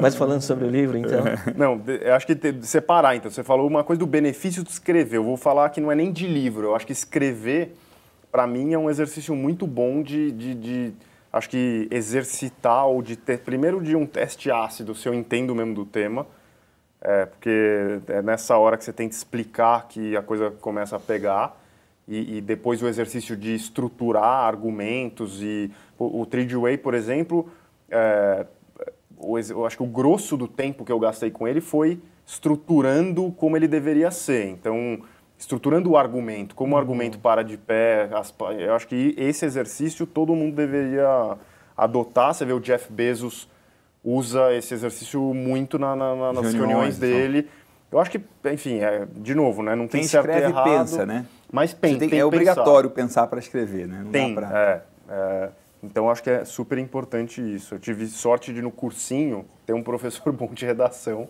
Mas falando sobre o livro, então. É. Não, eu acho que te, separar, então. Você falou uma coisa do benefício de escrever. Eu vou falar que não é nem de livro. Eu acho que escrever, para mim, é um exercício muito bom de, de, de acho que exercitar ou de ter, primeiro de um teste ácido, se eu entendo mesmo do tema, é, porque é nessa hora que você tem que explicar que a coisa começa a pegar, e, e depois o exercício de estruturar argumentos, e o, o way por exemplo, é, o, eu acho que o grosso do tempo que eu gastei com ele foi estruturando como ele deveria ser, então estruturando o argumento, como o uhum. argumento para de pé, as, eu acho que esse exercício todo mundo deveria adotar. Você vê o Jeff Bezos usa esse exercício muito na, na, nas reuniões, reuniões né? dele. Então. Eu acho que, enfim, é, de novo, né? Não Quem tem certo escreve errado, pensa, né? Mas pen, tem, tem, é obrigatório pensar, para escrever, né? Não tem, pra... é, é, Então acho que é super importante isso. Eu tive sorte de no cursinho ter um professor bom de redação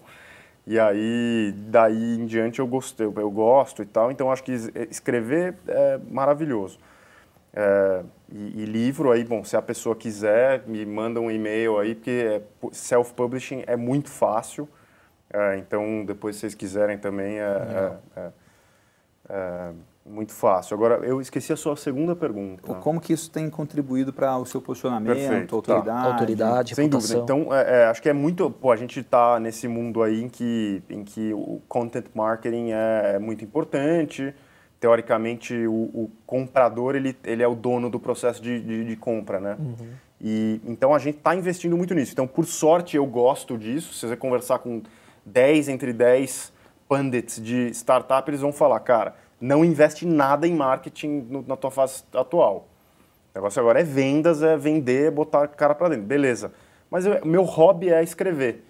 e aí, daí em diante eu gosto, eu, eu gosto e tal. Então acho que eh, escrever é maravilhoso. É, e, e, livro aí, bom, se a pessoa quiser, me manda um e-mail aí, porque é self-publishing é muito fácil. É, então, depois, se vocês quiserem também, é, muito fácil. Agora, eu esqueci a sua segunda pergunta. Como que isso tem contribuído para o seu posicionamento, Perfeito, autoridade? Tá. Autoridade, Sem reputação. dúvida. Então, é, é, acho que é muito... Pô, a gente está nesse mundo aí em que, em que o content marketing é, é, muito importante. Teoricamente, o, o comprador, ele, ele é o dono do processo de, de, de compra, né? Uhum. E, então, a gente está investindo muito nisso. Então, por sorte, eu gosto disso. Se você conversar com 10 entre 10 pundits de startup, eles vão falar, cara não investe nada em marketing no, na tua fase atual. O negócio agora é vendas, é vender, botar cara para dentro. Beleza. Mas o meu hobby é escrever.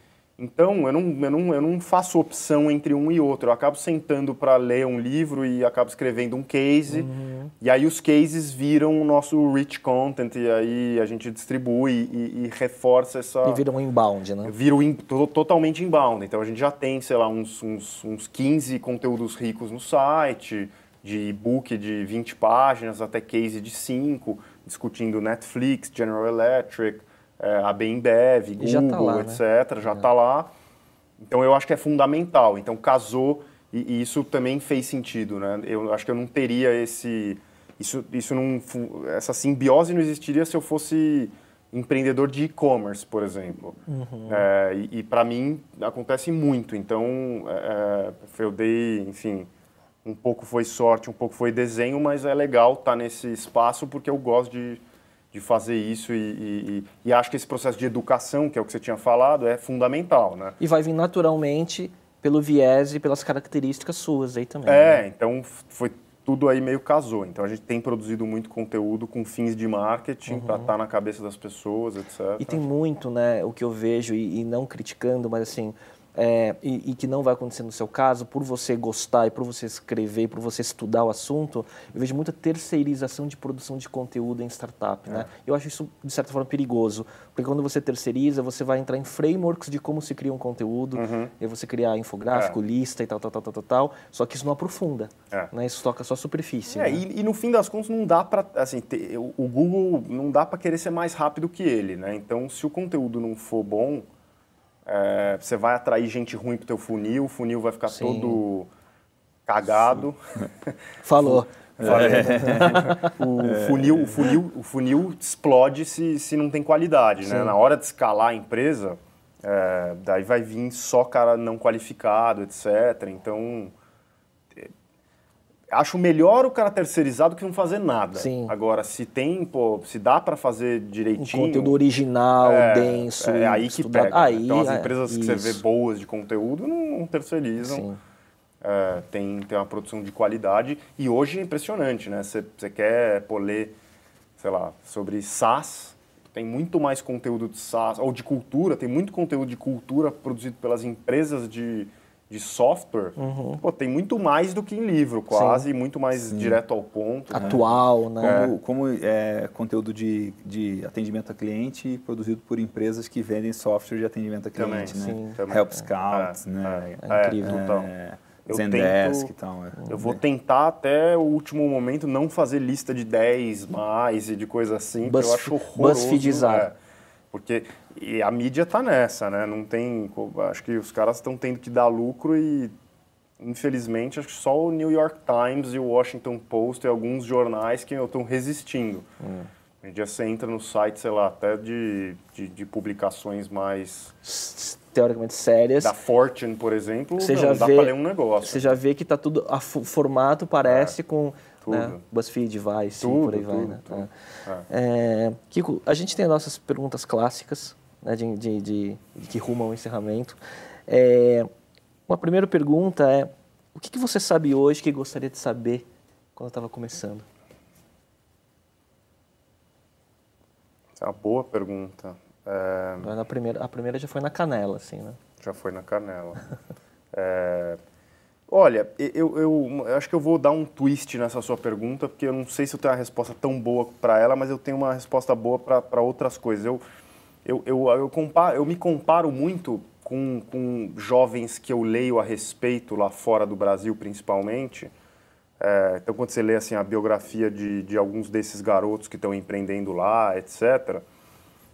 Então, eu não, eu, não, eu não faço opção entre um e outro. Eu acabo sentando para ler um livro e acabo escrevendo um case. Uhum. E aí os cases viram o nosso rich content e aí a gente distribui e, e reforça essa... E vira um inbound, né? Vira in... totalmente inbound. Então, a gente já tem, sei lá, uns, uns, uns 15 conteúdos ricos no site, de e-book de 20 páginas até case de 5, discutindo Netflix, General Electric é, a Bembev, tá Google, né? é. tá etc., né? já está é. lá. Então eu acho que é fundamental. Então casou e, e, isso também fez sentido, né? Eu acho que eu não teria esse isso, isso não essa simbiose não existiria se eu fosse empreendedor de e-commerce, por exemplo. Uhum. É, e, e para mim acontece muito. Então é, é eu dei, enfim, um pouco foi sorte, um pouco foi desenho, mas é legal estar tá nesse espaço porque eu gosto de de fazer isso e, e, e, acho que esse processo de educação, que é o que você tinha falado, é fundamental, né? E vai vir naturalmente pelo viés e pelas características suas aí também. É, né? então foi tudo aí meio casou. Então a gente tem produzido muito conteúdo com fins de marketing uhum. para estar tá na cabeça das pessoas, etc. E tem muito, né? O que eu vejo e, e não criticando, mas assim é, e, e, que não vai acontecer no seu caso, por você gostar e por você escrever, e por você estudar o assunto, eu vejo muita terceirização de produção de conteúdo em startup. Né? É. Né? Eu acho isso, de certa forma, perigoso, porque quando você terceiriza, você vai entrar em frameworks de como se cria um conteúdo, uhum. e você criar infográfico, é. lista e tal, tal, tal, tal, tal, tal, só que isso não aprofunda, é. né? isso toca só a superfície. É, né? E, e, no fim das contas, não dá para. Assim, o Google não dá para querer ser mais rápido que ele, né? então se o conteúdo não for bom é, você vai atrair gente ruim para o teu funil, o funil vai ficar Sim. todo cagado. Falou. É. O, é. funil, o, funil, o funil explode se, se não tem qualidade. Né? Na hora de escalar a empresa, é, daí vai vir só cara não qualificado, etc. Então, acho melhor o cara terceirizado que não fazer nada. Sim. Agora, se tem, pô, se dá para fazer direitinho. Um conteúdo original, é, denso. É aí que estudado. pega. Né? Aí, então, as é, empresas que isso. você vê boas de conteúdo não terceirizam. É, tem, tem uma produção de qualidade. E hoje é impressionante, né? Você quer pô, ler, sei lá, sobre SaaS. Tem muito mais conteúdo de SaaS, ou de cultura, tem muito conteúdo de cultura produzido pelas empresas de, de software, uhum. pô, tem muito mais do que em livro, quase, Sim. muito mais Sim. direto ao ponto. Né? Atual, né? né? Como, como é, conteúdo de, de atendimento a cliente produzido por empresas que vendem software de atendimento a cliente, também, né? Sim. Também. Help Scouts, é. né? É, é, é incrível. Então, eu Zendesk e tal. É. Eu vou tentar até o último momento não fazer lista de 10 mais e de coisa assim, Buzz, que eu acho horroroso. Buzzfeedizar. É. porque e a mídia está nessa, né? Não tem. Acho que os caras estão tendo que dar lucro e, infelizmente, acho que só o New York Times e o Washington Post e alguns jornais que estão resistindo. Hum. gente já você entra no site, sei lá, até de, de, de publicações mais. Teoricamente sérias. Da Fortune, por exemplo, você não, já não dá vê, ler um negócio. Você já vê que tá tudo. O formato parece é. com. Né, tudo. Né? BuzzFeed, Vice, tudo, por aí tudo, vai, né? Tudo. É. É. Kiko, a gente tem nossas perguntas clássicas né, de, de, de, que rumam ao encerramento. É, uma primeira pergunta é, o que, que você sabe hoje que gostaria de saber quando estava começando? É uma boa pergunta. É... Na primeira, a primeira já foi na canela, assim, né? Já foi na canela. é... Olha, eu, eu, eu, acho que eu vou dar um twist nessa sua pergunta, porque eu não sei se eu tenho uma resposta tão boa para ela, mas eu tenho uma resposta boa para outras coisas. Eu, eu, eu, eu, comparo, eu me comparo muito com, com jovens que eu leio a respeito lá fora do Brasil, principalmente. É, então, quando você lê assim, a biografia de, de alguns desses garotos que estão empreendendo lá, etc.,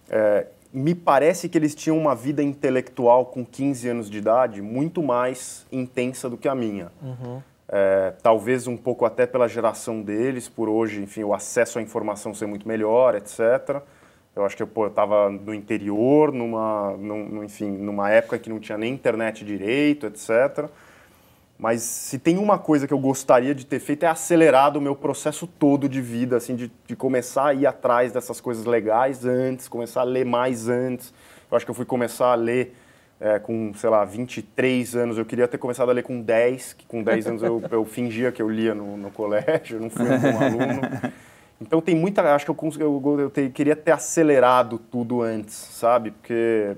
é, me parece que eles tinham uma vida intelectual com 15 anos de idade muito mais intensa do que a minha. Uhum. É, talvez um pouco até pela geração deles, por hoje, enfim, o acesso à informação ser muito melhor, etc. Eu acho que pô, eu estava no interior, numa, num, enfim, numa época que não tinha nem internet direito, etc. Mas se tem uma coisa que eu gostaria de ter feito é acelerado o meu processo todo de vida, assim, de, de começar a ir atrás dessas coisas legais antes, começar a ler mais antes. Eu acho que eu fui começar a ler é, com, sei lá, 23 anos. Eu queria ter começado a ler com 10, que com 10 anos eu, eu fingia que eu lia no, no colégio, eu não fui um bom aluno. Então tem muita. Acho que eu, eu, eu, te, queria ter acelerado tudo antes, sabe? Porque.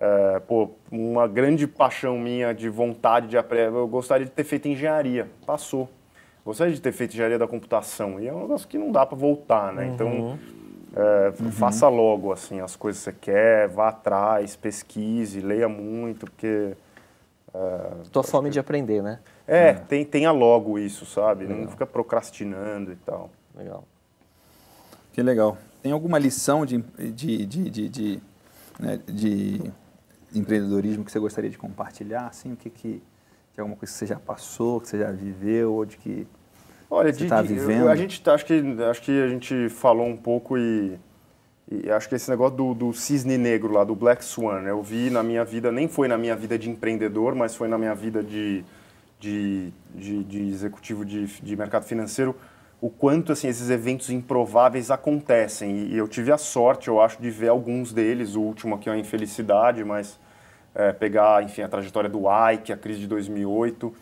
É, pô, uma grande paixão minha de vontade de aprender. Eu gostaria de ter feito engenharia. Passou. Gostaria de ter feito engenharia da computação. E é um negócio que não dá para voltar, né? Uhum. Então. É, uhum. Faça logo assim as coisas que você quer, vá atrás, pesquise, leia muito, porque. É, eh, Tua fome que... de aprender, né? É, é. Tem, tenha logo isso, sabe? Legal. Não fica procrastinando e tal. Legal. Que é legal. Tem alguma lição de, de, de, de, de, né, de empreendedorismo que você gostaria de compartilhar? Assim, o que, que de alguma coisa que você já passou, que você já viveu, ou de que Olha, você está vivendo? a gente tá, acho que acho que a gente falou um pouco e, e acho que esse negócio do, do, cisne negro lá, do black swan, né? eu vi na minha vida, nem foi na minha vida de empreendedor, mas foi na minha vida de de, de, de executivo de, de mercado financeiro o quanto assim, esses eventos improváveis acontecem. E eu tive a sorte, eu acho, de ver alguns deles. O último aqui é uma infelicidade, mas é, pegar enfim, a trajetória do Ike, a crise de 2008.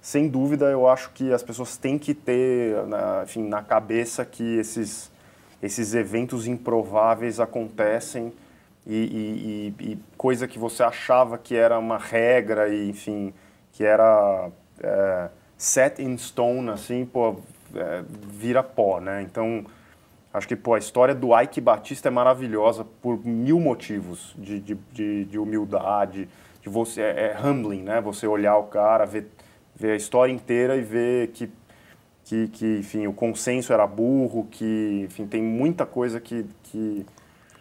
Sem dúvida, eu acho que as pessoas têm que ter na, enfim, na cabeça que esses, esses eventos improváveis acontecem e, e, e coisa que você achava que era uma regra, e, enfim, que era. É, set in stone, assim, pô, é, vira pó, né? Então, acho que pô, a história do Ike Batista é maravilhosa por mil motivos de, de, de, de humildade, de você é, é, humbling, né? Você olhar o cara, ver, ver a história inteira e ver que que, que enfim, o consenso era burro, que enfim, tem muita coisa que, que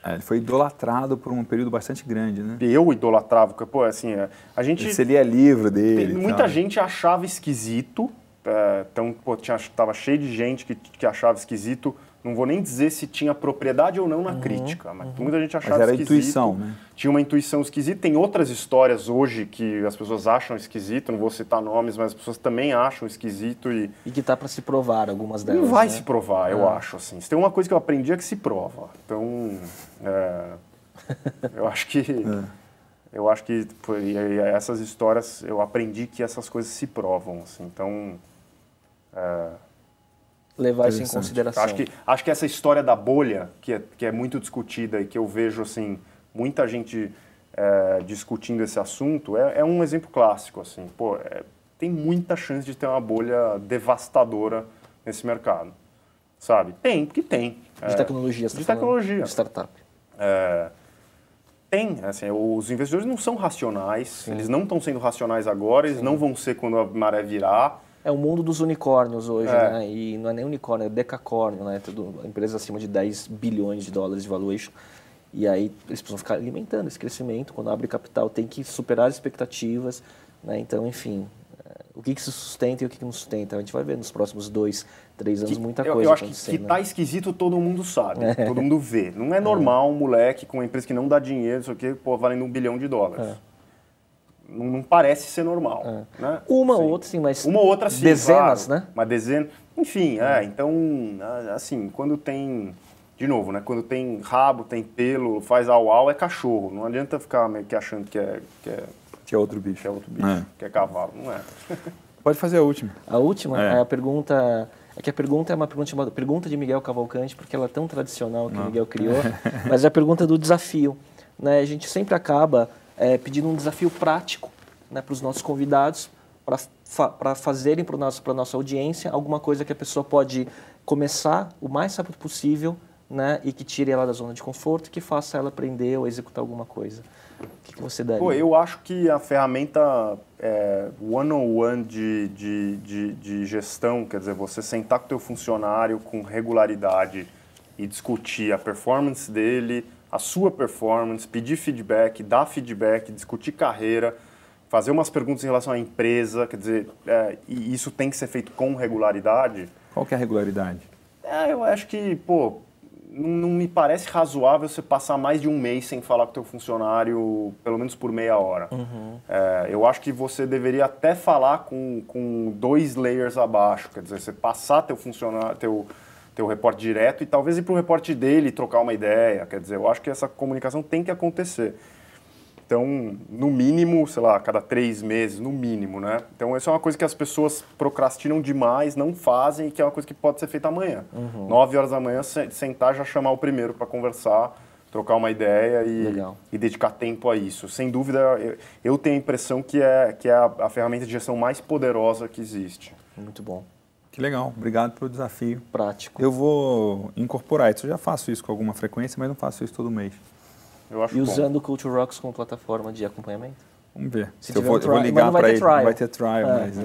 é, ele foi idolatrado por um período bastante grande, né? Eu idolatrava, pô, assim, é, a gente... Você lia livro dele. Muita gente achava esquisito, é, então, pô, tinha, tava cheio de gente que, que achava esquisito. Não vou nem dizer se tinha propriedade ou não na uhum, crítica, mas uhum. muita gente achava mas era esquisito. intuição, né? Tinha uma intuição esquisita. Tem outras histórias hoje que as pessoas acham esquisito, não vou citar nomes, mas as pessoas também acham esquisito e... E que tá para se provar algumas delas, Não vai né? se provar, eu ah. acho, assim. Se tem uma coisa que eu aprendi é que se prova. Então, é... eu acho que... É. Eu acho que essas histórias, eu aprendi que essas coisas se provam, assim. Então... É, levar isso em consideração. Acho que, acho que essa história da bolha, que é, que é muito discutida e que eu vejo assim muita gente é, discutindo esse assunto, é, é, um exemplo clássico. assim. Pô, é, tem muita chance de ter uma bolha devastadora nesse mercado. Sabe? Tem, porque tem. De é, tecnologia. De tá tecnologia. De startup. É, tem. Assim, os investidores não são racionais, Sim. eles não estão sendo racionais agora, eles não vão ser quando a maré virar. É o mundo dos unicórnios hoje, é. né? E não é nem unicórnio, é decacórnio, né? Tudo, acima de 10 bilhões de dólares de valuation. E aí eles precisam ficar alimentando esse crescimento. Quando abre capital, tem que superar as expectativas, né? Então, enfim, é, o que, que se sustenta e o que, que, não sustenta. A gente vai ver nos próximos dois, três anos que, muita coisa. Eu, eu acho que, que né? tá esquisito, todo mundo sabe, é. todo mundo vê. Não é, é. normal é. um moleque com uma empresa que não dá dinheiro, isso aqui, pô, valendo um bilhão de dólares. É. Não, não parece ser normal. É. Né? Uma ou outra, sim, mas. Uma outra, sim. Dezenas, claro, né? Uma dezena. Enfim, é. é, então, assim, quando tem. De novo, né? Quando tem rabo, tem pelo, faz au-au, é cachorro. Não adianta ficar meio que achando que é. Que é, que é outro bicho. Que é outro bicho. É. Que é cavalo. Não é. Pode fazer a última. A última é. é, a pergunta. É que a pergunta é uma pergunta chamada Pergunta de Miguel Cavalcante, porque ela é tão tradicional que o Miguel criou, mas é a pergunta do desafio. Né? A gente sempre acaba é, pedindo um desafio prático né, para os nossos convidados, para fa fazerem para a nossa audiência alguma coisa que a pessoa pode começar o mais rápido possível né, e que tire ela da zona de conforto e que faça ela aprender ou executar alguma coisa. O que, que você daria? Pô, eu acho que a ferramenta é, one-on-one -on -one de, de, de, de, gestão, quer dizer, você sentar com o teu funcionário com regularidade e discutir a performance dele, a sua performance, pedir feedback, dar feedback, discutir carreira, fazer umas perguntas em relação à empresa, quer dizer, é, e isso tem que ser feito com regularidade. Qual que é a regularidade? É, eu acho que, pô, não, não, me parece razoável você passar mais de um mês sem falar com o teu funcionário, pelo menos por meia hora. Uhum. É, eu acho que você deveria até falar com, com dois layers abaixo, quer dizer, você passar teu funcionário, teu ter o reporte direto e talvez ir para o reporte dele trocar uma ideia. Quer dizer, eu acho que essa comunicação tem que acontecer. Então, no mínimo, sei lá, cada três meses, no mínimo, né? Então, essa é uma coisa que as pessoas procrastinam demais, não fazem e que é uma coisa que pode ser feita amanhã. Uhum. Nove horas da manhã, sentar, já chamar o primeiro para conversar, trocar uma ideia e, e dedicar tempo a isso. Sem dúvida, eu, eu tenho a impressão que é, que é a, a ferramenta de gestão mais poderosa que existe. Muito bom. Que legal, obrigado pelo desafio. Prático. Eu vou incorporar isso, eu já faço isso com alguma frequência, mas não faço isso todo mês. Eu acho e bom. usando o Culture Rocks como plataforma de acompanhamento? Vamos ver. Se, se eu, vou, um eu, vou, ligar para ele, trial. vai ter trial. É. Mas, é.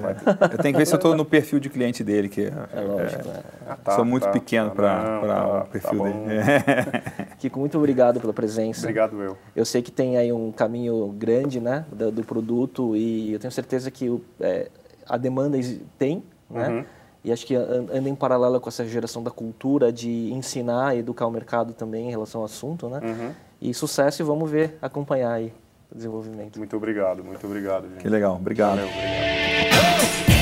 Eu tenho que ver se eu estou no perfil de cliente dele, que é, é lógico, é, né? ah, tá, sou muito tá, pequeno tá, para o tá perfil dele. Kiko, é. muito obrigado pela presença. Obrigado, eu. Eu sei que tem aí um caminho grande né, do, do produto e eu tenho certeza que o, é, a demanda tem, né? Uhum e acho que anda em paralelo com essa geração da cultura de ensinar, educar o mercado também em relação ao assunto, né? Uhum. E sucesso e vamos ver, acompanhar aí o desenvolvimento. Muito obrigado, muito obrigado. Gente. Que legal, obrigado. Valeu, obrigado.